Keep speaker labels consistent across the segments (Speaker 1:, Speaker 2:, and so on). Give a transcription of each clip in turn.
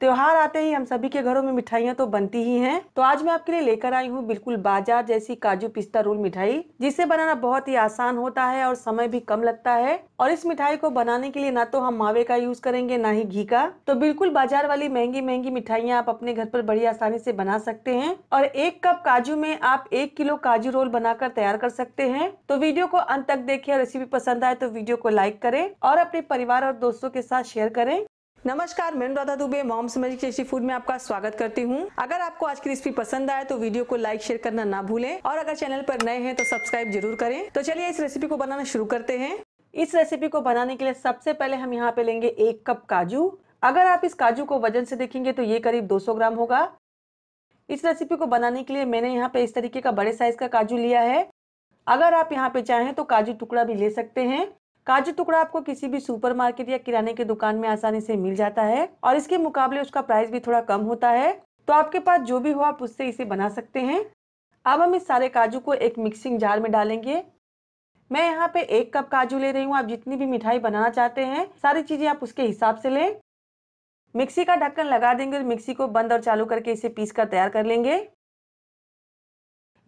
Speaker 1: त्यौहार आते ही हम सभी के घरों में मिठाइयाँ तो बनती ही हैं तो आज मैं आपके लिए लेकर आई हूँ बिल्कुल बाजार जैसी काजू पिस्ता रोल मिठाई जिसे बनाना बहुत ही आसान होता है और समय भी कम लगता है और इस मिठाई को बनाने के लिए ना तो हम मावे का यूज करेंगे ना ही घी का तो बिल्कुल बाजार वाली महंगी महंगी मिठाइयाँ आप अपने घर पर बड़ी आसानी से बना सकते हैं और एक कप काजू में आप एक किलो काजू रोल बनाकर तैयार कर सकते हैं तो वीडियो को अंत तक देखे और रेसिपी पसंद आए तो वीडियो को लाइक करें और अपने परिवार और दोस्तों के साथ शेयर करें नमस्कार मैं राधा दुबे मॉम समझ टेस्टी फूड में आपका स्वागत करती हूँ अगर आपको आज की रेसिपी पसंद आए तो वीडियो को लाइक शेयर करना ना भूलें और अगर चैनल पर नए हैं तो सब्सक्राइब जरूर करें तो चलिए इस रेसिपी को बनाना शुरू करते हैं इस रेसिपी को बनाने के लिए सबसे पहले हम यहाँ पे लेंगे एक कप काजू अगर आप इस काजू को वजन से देखेंगे तो ये करीब दो ग्राम होगा इस रेसिपी को बनाने के लिए मैंने यहाँ पे इस तरीके का बड़े साइज का काजू लिया है अगर आप यहाँ पे चाहें तो काजू टुकड़ा भी ले सकते हैं काजू टुकड़ा आपको किसी भी सुपरमार्केट या किराने की दुकान में आसानी से मिल जाता है और इसके मुकाबले उसका प्राइस भी थोड़ा कम होता है तो आपके पास जो भी हो आप उससे इसे बना सकते हैं अब हम इस सारे काजू को एक मिक्सिंग जार में डालेंगे मैं यहाँ पे एक कप काजू ले रही हूँ आप जितनी भी मिठाई बनाना चाहते हैं सारी चीज़ें आप उसके हिसाब से लें मिक्सी का ढक्कन लगा देंगे और मिक्सी को बंद और चालू करके इसे पीस कर तैयार कर लेंगे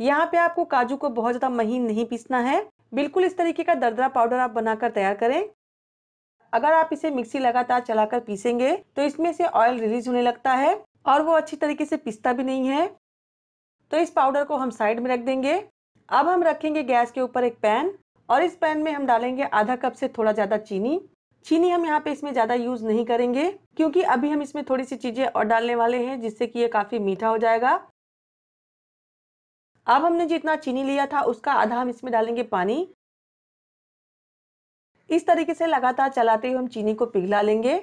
Speaker 1: यहाँ पे आपको काजू को बहुत ज़्यादा महीन नहीं पीसना है बिल्कुल इस तरीके का दरदरा पाउडर आप बनाकर तैयार करें अगर आप इसे मिक्सी लगातार चलाकर पीसेंगे तो इसमें से ऑयल रिलीज होने लगता है और वो अच्छी तरीके से पिसता भी नहीं है तो इस पाउडर को हम साइड में रख देंगे अब हम रखेंगे गैस के ऊपर एक पैन और इस पैन में हम डालेंगे आधा कप से थोड़ा ज़्यादा चीनी चीनी हम यहाँ पे इसमें ज़्यादा यूज़ नहीं करेंगे क्योंकि अभी हम इसमें थोड़ी सी चीज़ें और डालने वाले हैं जिससे कि ये काफ़ी मीठा हो जाएगा अब हमने जितना चीनी लिया था उसका आधा हम इसमें डालेंगे पानी इस तरीके से लगातार चलाते हुए हम चीनी को पिघला लेंगे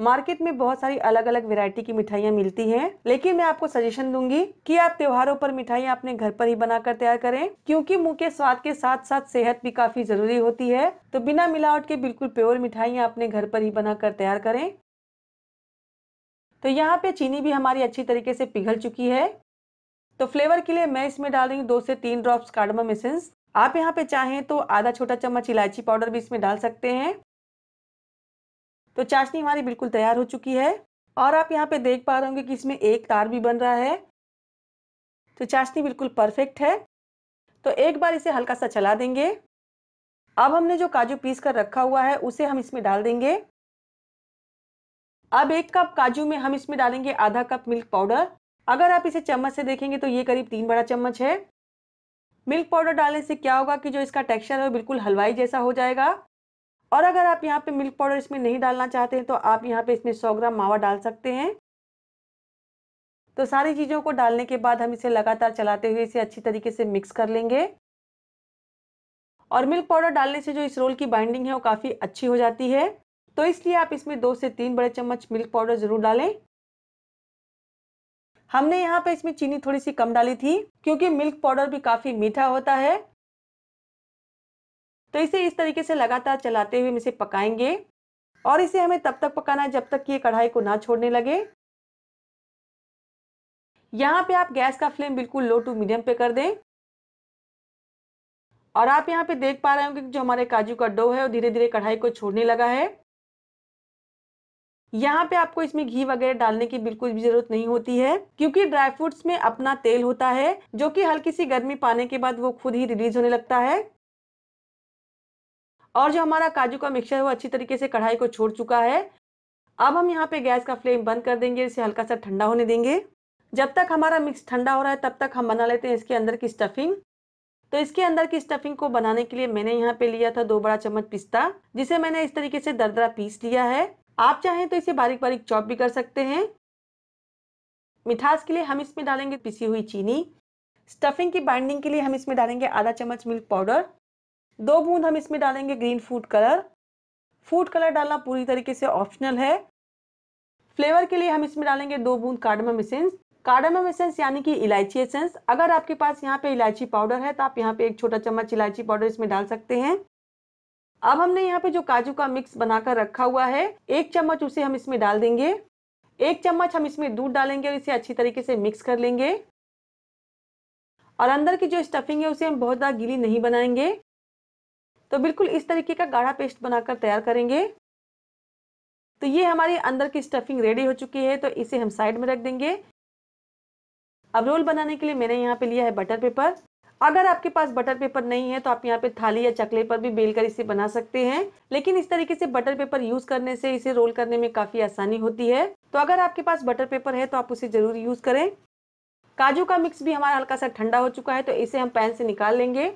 Speaker 1: मार्केट में बहुत सारी अलग अलग वैरायटी की मिठाइयाँ मिलती हैं लेकिन मैं आपको सजेशन दूंगी कि आप त्योहारों पर मिठाइयाँ अपने घर पर ही बनाकर तैयार करें क्योंकि मुंह के स्वाद के साथ साथ सेहत भी काफी जरूरी होती है तो बिना मिलावट के बिल्कुल प्योर मिठाइयाँ अपने घर पर ही बनाकर तैयार करें तो यहाँ पे चीनी भी हमारी अच्छी तरीके से पिघल चुकी है तो फ्लेवर के लिए मैं इसमें डाल रही हूँ दो से तीन ड्रॉप्स कार्डमम एसेंस आप यहाँ पे चाहें तो आधा छोटा चम्मच इलायची पाउडर भी इसमें डाल सकते हैं तो चाशनी हमारी बिल्कुल तैयार हो चुकी है और आप यहाँ पे देख पा रहे होंगे कि इसमें एक तार भी बन रहा है तो चाशनी बिल्कुल परफेक्ट है तो एक बार इसे हल्का सा चला देंगे अब हमने जो काजू पीस कर रखा हुआ है उसे हम इसमें डाल देंगे अब एक कप काजू में हम इसमें डालेंगे आधा कप मिल्क पाउडर अगर आप इसे चम्मच से देखेंगे तो ये करीब तीन बड़ा चम्मच है मिल्क पाउडर डालने से क्या होगा कि जो इसका टेक्सचर है बिल्कुल हलवाई जैसा हो जाएगा और अगर आप यहाँ पे मिल्क पाउडर इसमें नहीं डालना चाहते हैं तो आप यहाँ पे इसमें 100 ग्राम मावा डाल सकते हैं तो सारी चीज़ों को डालने के बाद हम इसे लगातार चलाते हुए इसे अच्छी तरीके से मिक्स कर लेंगे और मिल्क पाउडर डालने से जो इस रोल की बाइंडिंग है वो काफ़ी अच्छी हो जाती है तो इसलिए आप इसमें दो से तीन बड़े चम्मच मिल्क पाउडर ज़रूर डालें हमने यहाँ पे इसमें चीनी थोड़ी सी कम डाली थी क्योंकि मिल्क पाउडर भी काफ़ी मीठा होता है तो इसे इस तरीके से लगातार चलाते हुए हम इसे पकाएंगे और इसे हमें तब तक पकाना है जब तक कि ये कढ़ाई को ना छोड़ने लगे यहाँ पे आप गैस का फ्लेम बिल्कुल लो टू मीडियम पे कर दें और आप यहाँ पे देख पा रहे होंगे कि जो हमारे काजू का डो है वो धीरे धीरे कढ़ाई को छोड़ने लगा है यहाँ पे आपको इसमें घी वगैरह डालने की बिल्कुल भी जरूरत नहीं होती है क्योंकि ड्राई फ्रूट्स में अपना तेल होता है जो कि हल्की सी गर्मी पाने के बाद वो खुद ही रिलीज होने लगता है और जो हमारा काजू का मिक्सचर है वो अच्छी तरीके से कढ़ाई को छोड़ चुका है अब हम यहाँ पे गैस का फ्लेम बंद कर देंगे इसे हल्का सा ठंडा होने देंगे जब तक हमारा मिक्स ठंडा हो रहा है तब तक हम बना लेते हैं इसके अंदर की स्टफिंग तो इसके अंदर की स्टफिंग को बनाने के लिए मैंने यहाँ पे लिया था दो बड़ा चम्मच पिस्ता जिसे मैंने इस तरीके से दरदरा पीस लिया है आप चाहें तो इसे बारीक बारीक चॉप भी कर सकते हैं मिठास के लिए हम इसमें डालेंगे पिसी हुई चीनी स्टफिंग की बाइंडिंग के लिए हम इसमें डालेंगे आधा चम्मच मिल्क पाउडर दो बूंद हम इसमें डालेंगे green food colour food colour डालना पूरी तरीके से ऑप्शनल है फ्लेवर के लिए हम इसमें डालेंगे दो बूंद कार्डमम एसेंस कार्डमम एसेंस यानी कि इलायची एसेंस अगर आपके पास यहाँ पे इलायची पाउडर है तो आप यहाँ पे एक छोटा चम्मच इलायची पाउडर इसमें डाल सकते हैं अब हमने यहाँ पे जो काजू का मिक्स बनाकर रखा हुआ है एक चम्मच उसे हम इसमें डाल देंगे एक चम्मच हम इसमें दूध डालेंगे और इसे अच्छी तरीके से मिक्स कर लेंगे और अंदर की जो स्टफिंग है उसे हम बहुत ज़्यादा गीली नहीं बनाएंगे तो बिल्कुल इस तरीके का गाढ़ा पेस्ट बनाकर तैयार करेंगे तो ये हमारी अंदर की स्टफिंग रेडी हो चुकी है तो इसे हम साइड में रख देंगे अब रोल बनाने के लिए मैंने यहाँ पे लिया है बटर पेपर अगर आपके पास बटर पेपर नहीं है तो आप यहाँ पे थाली या चकले पर भी बेलकर इसे बना सकते हैं लेकिन इस तरीके से बटर पेपर यूज करने से इसे रोल करने में काफी आसानी होती है तो अगर आपके पास बटर पेपर है तो आप उसे जरूर यूज करें काजू का मिक्स भी हमारा हल्का सा ठंडा हो चुका है तो इसे हम पैन से निकाल लेंगे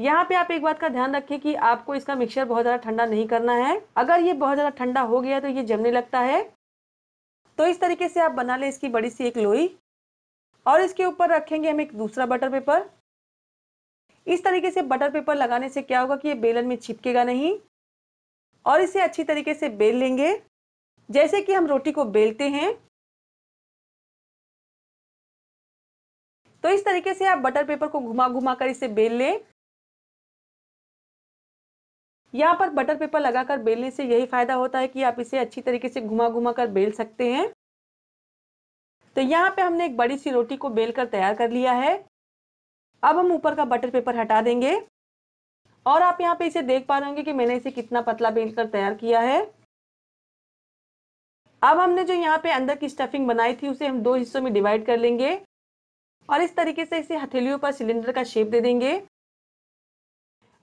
Speaker 1: यहाँ पे आप एक बात का ध्यान रखें कि आपको इसका मिक्सचर बहुत ज़्यादा ठंडा नहीं करना है अगर ये बहुत ज़्यादा ठंडा हो गया तो ये जमने लगता है तो इस तरीके से आप बना लें इसकी बड़ी सी एक लोई और इसके ऊपर रखेंगे हम एक दूसरा बटर पेपर इस तरीके से बटर पेपर लगाने से क्या होगा कि ये बेलन में छिपकेगा नहीं और इसे अच्छी तरीके से बेल लेंगे जैसे कि हम रोटी को बेलते हैं तो इस तरीके से आप बटर पेपर को घुमा घुमा कर इसे बेल लें यहाँ पर बटर पेपर लगाकर बेलने से यही फायदा होता है कि आप इसे अच्छी तरीके से घुमा घुमा कर बेल सकते हैं तो यहाँ पे हमने एक बड़ी सी रोटी को बेलकर तैयार कर लिया है अब हम ऊपर का बटर पेपर हटा देंगे और आप यहाँ पे इसे देख पा रहे होंगे कि मैंने इसे कितना पतला बेल कर तैयार किया है अब हमने जो यहाँ पे अंदर की स्टफिंग बनाई थी उसे हम दो हिस्सों में डिवाइड कर लेंगे और इस तरीके से इसे हथेलियों पर सिलेंडर का शेप दे देंगे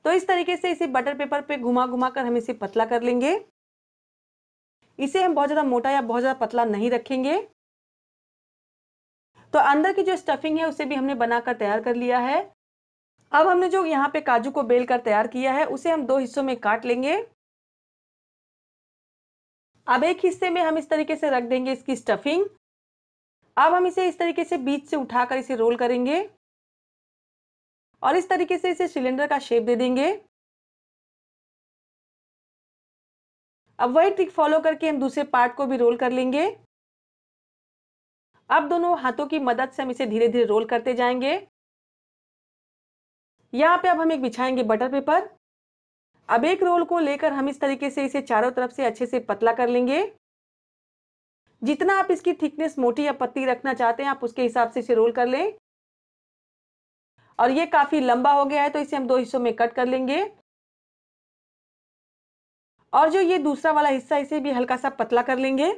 Speaker 1: तो इस तरीके से इसे बटर पेपर पे घुमा घुमा कर हम इसे पतला कर लेंगे इसे हम बहुत ज़्यादा मोटा या बहुत ज़्यादा पतला नहीं रखेंगे तो अंदर की जो स्टफिंग है उसे भी हमने बनाकर तैयार कर लिया है अब हमने जो यहाँ पे काजू को बेल कर तैयार किया है उसे हम दो हिस्सों में काट लेंगे अब एक हिस्से में हम इस तरीके से रख देंगे इसकी स्टफिंग अब हम इसे इस तरीके से बीच से उठाकर इसे रोल करेंगे और इस तरीके से इसे सिलेंडर का शेप दे देंगे अब वही ट्रिक फॉलो करके हम दूसरे पार्ट को भी रोल कर लेंगे अब दोनों हाथों की मदद से हम इसे धीरे धीरे रोल करते जाएंगे यहाँ पे अब हम एक बिछाएंगे बटर पेपर अब एक रोल को लेकर हम इस तरीके से इसे चारों तरफ से अच्छे से पतला कर लेंगे जितना आप इसकी थिकनेस मोटी या पत्ती रखना चाहते हैं आप उसके हिसाब से इसे रोल कर लें और ये काफ़ी लंबा हो गया है तो इसे हम दो हिस्सों में कट कर लेंगे और जो ये दूसरा वाला हिस्सा इसे भी हल्का सा पतला कर लेंगे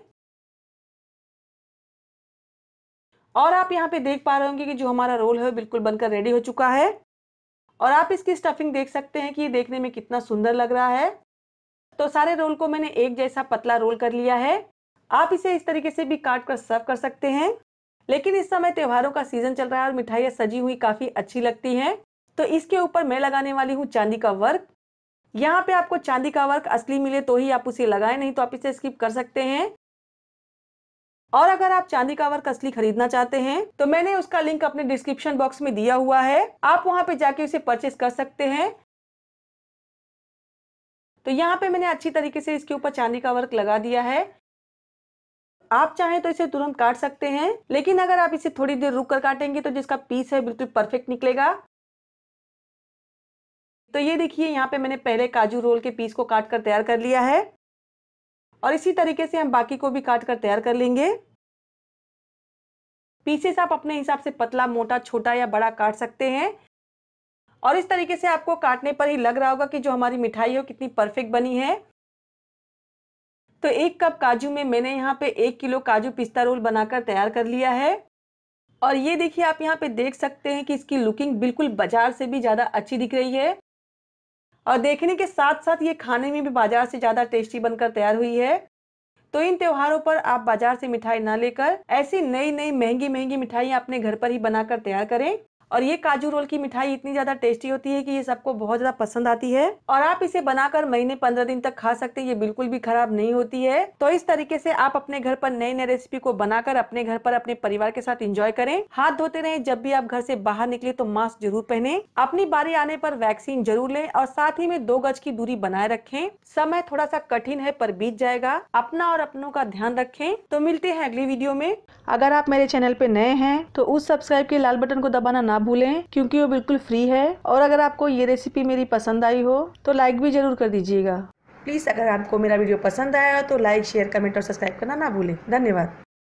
Speaker 1: और आप यहाँ पे देख पा रहे होंगे कि जो हमारा रोल है बिल्कुल बनकर रेडी हो चुका है और आप इसकी स्टफिंग देख सकते हैं कि ये देखने में कितना सुंदर लग रहा है तो सारे रोल को मैंने एक जैसा पतला रोल कर लिया है आप इसे इस तरीके से भी काट कर सर्व कर सकते हैं लेकिन इस समय त्योहारों का सीजन चल रहा है और मिठाइयाँ सजी हुई काफ़ी अच्छी लगती हैं तो इसके ऊपर मैं लगाने वाली हूँ चांदी का वर्क यहाँ पे आपको चांदी का वर्क असली मिले तो ही आप उसे लगाएं नहीं तो आप इसे स्किप कर सकते हैं और अगर आप चांदी का वर्क असली खरीदना चाहते हैं तो मैंने उसका लिंक अपने डिस्क्रिप्शन बॉक्स में दिया हुआ है आप वहां पे जाके उसे परचेस कर सकते हैं तो यहाँ पे मैंने अच्छी तरीके से इसके ऊपर चांदी का वर्क लगा दिया है आप चाहें तो इसे तुरंत काट सकते हैं लेकिन अगर आप इसे थोड़ी देर रुक कर काटेंगे तो जिसका पीस है बिल्कुल परफेक्ट निकलेगा तो ये देखिए यहाँ पे मैंने पहले काजू रोल के पीस को काट कर तैयार कर लिया है और इसी तरीके से हम बाकी को भी काट कर तैयार कर लेंगे पीसेस आप अपने हिसाब से पतला मोटा छोटा या बड़ा काट सकते हैं और इस तरीके से आपको काटने पर ही लग रहा होगा कि जो हमारी मिठाई है कितनी परफेक्ट बनी है तो एक कप काजू में मैंने यहाँ पे एक किलो काजू पिस्ता रोल बनाकर तैयार कर लिया है और ये देखिए आप यहाँ पे देख सकते हैं कि इसकी लुकिंग बिल्कुल बाजार से भी ज़्यादा अच्छी दिख रही है और देखने के साथ साथ ये खाने में भी बाजार से ज़्यादा टेस्टी बनकर तैयार हुई है तो इन त्योहारों पर आप बाजार से मिठाई ना लेकर ऐसी नई नई महंगी महंगी मिठाई अपने घर पर ही बनाकर तैयार करें और ये काजू रोल की मिठाई इतनी ज़्यादा टेस्टी होती है कि ये सबको बहुत ज़्यादा पसंद आती है और आप इसे बनाकर महीने पंद्रह दिन तक खा सकते हैं ये बिल्कुल भी खराब नहीं होती है तो इस तरीके से आप अपने घर पर नई नई रेसिपी को बनाकर अपने घर पर अपने परिवार के साथ इंजॉय करें हाथ धोते रहे जब भी आप घर से बाहर निकले तो मास्क जरूर पहने अपनी बारी आने पर वैक्सीन जरूर लें और साथ ही में दो गज की दूरी बनाए रखें समय थोड़ा सा कठिन है पर बीत जाएगा अपना और अपनों का ध्यान रखें तो मिलते हैं अगली वीडियो में अगर आप मेरे चैनल पे नए हैं तो उस सब्सक्राइब के लाल बटन को दबाना ना ना भूलें क्योंकि वो बिल्कुल फ्री है और अगर आपको ये रेसिपी मेरी पसंद आई हो तो लाइक भी ज़रूर कर दीजिएगा प्लीज़ अगर आपको मेरा वीडियो पसंद आया तो लाइक शेयर कमेंट और सब्सक्राइब करना ना भूलें धन्यवाद